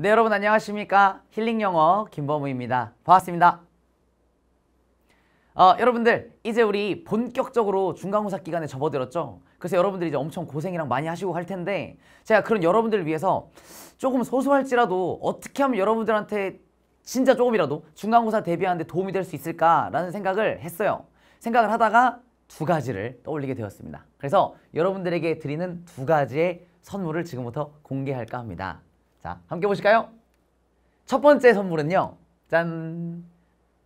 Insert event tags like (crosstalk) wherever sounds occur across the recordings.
네 여러분 안녕하십니까 힐링 영어 김범우입니다 반갑습니다 어, 여러분들 이제 우리 본격적으로 중간고사 기간에 접어들었죠 그래서 여러분들이 이제 엄청 고생이랑 많이 하시고 할 텐데 제가 그런 여러분들을 위해서 조금 소소할지라도 어떻게 하면 여러분들한테 진짜 조금이라도 중간고사 대비하는데 도움이 될 수 있을까라는 생각을 했어요 생각을 하다가 두 가지를 떠올리게 되었습니다 그래서 여러분들에게 드리는 두 가지의 선물을 지금부터 공개할까 합니다 자, 함께 보실까요? 첫 번째 선물은요. 짠!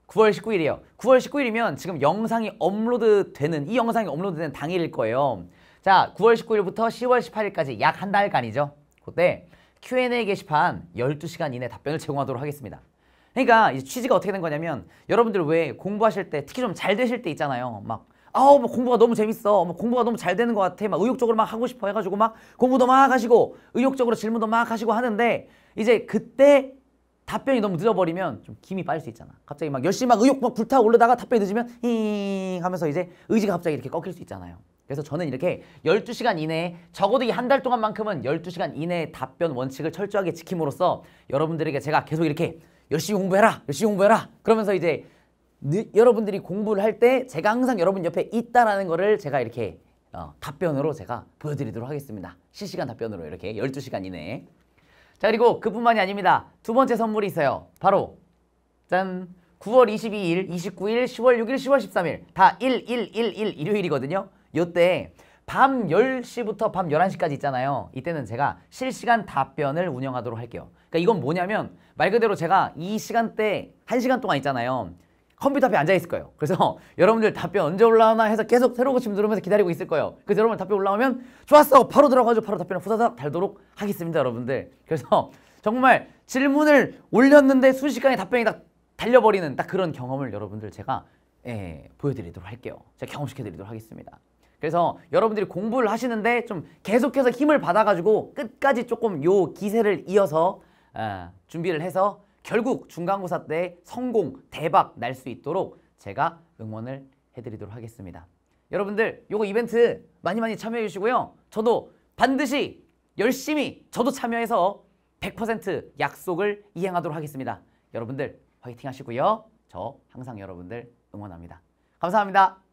9월 19일이에요. 9월 19일이면 지금 영상이 업로드 되는, 이 영상이 업로드 되는 당일일 거예요. 자, 9월 19일부터 10월 18일까지 약 한 달간이죠. 그때 Q&A 게시판 12시간 이내 답변을 제공하도록 하겠습니다. 그러니까 취지가 어떻게 된 거냐면 여러분들 왜 공부하실 때 특히 좀 잘 되실 때 있잖아요. 막 아우 뭐 공부가 너무 재밌어 뭐 공부가 너무 잘 되는 것 같아 막 의욕적으로 막 하고 싶어 해가지고 막 공부도 막 하시고 의욕적으로 질문도 막 하시고 하는데 이제 그때 답변이 너무 늦어버리면 좀 김이 빠질 수 있잖아 갑자기 막 열심히 막 의욕 막 불타오르다가 답변이 늦으면 힝 하면서 이제 의지가 갑자기 이렇게 꺾일 수 있잖아요 그래서 저는 이렇게 12시간 이내에 적어도 이 한 달 동안만큼은 12시간 이내에 답변 원칙을 철저하게 지킴으로써 여러분들에게 제가 계속 이렇게 열심히 공부해라 열심히 공부해라 그러면서 이제 여러분들이 공부를 할 때 제가 항상 여러분 옆에 있다라는 거를 제가 이렇게 어, 답변으로 제가 보여드리도록 하겠습니다. 실시간 답변으로 이렇게 12시간 이내에 자 그리고 그뿐만이 아닙니다. 두 번째 선물이 있어요. 바로 짠 9월 22일, 29일, 10월 6일, 10월 13일 다 1, 1, 1, 1 일요일이거든요. 요때 밤 10시부터 밤 11시까지 있잖아요. 이때는 제가 실시간 답변을 운영하도록 할게요. 그러니까 이건 뭐냐면 말 그대로 제가 이 시간대 1시간 동안 있잖아요. 컴퓨터 앞에 앉아 있을 거예요. 그래서 (laughs) 여러분들 답변 언제 올라오나 해서 계속 새로 고침 누르면서 기다리고 있을 거예요. 그래서 여러분 답변 올라오면 좋았어 바로 들어가죠 바로 답변을 후다닥 달도록 하겠습니다 여러분들. 그래서 (laughs) 정말 질문을 올렸는데 순식간에 답변이 딱 달려버리는 딱 그런 경험을 여러분들 제가 예, 보여드리도록 할게요. 제가 경험시켜드리도록 하겠습니다. 그래서 여러분들이 공부를 하시는데 좀 계속해서 힘을 받아가지고 끝까지 조금 요 기세를 이어서 어, 준비를 해서 결국 중간고사 때 성공, 대박 날 수 있도록 제가 응원을 해드리도록 하겠습니다. 여러분들 이거 이벤트 많이 많이 참여해 주시고요. 저도 반드시 열심히 저도 참여해서 100% 약속을 이행하도록 하겠습니다. 여러분들 화이팅 하시고요. 저 항상 여러분들 응원합니다. 감사합니다.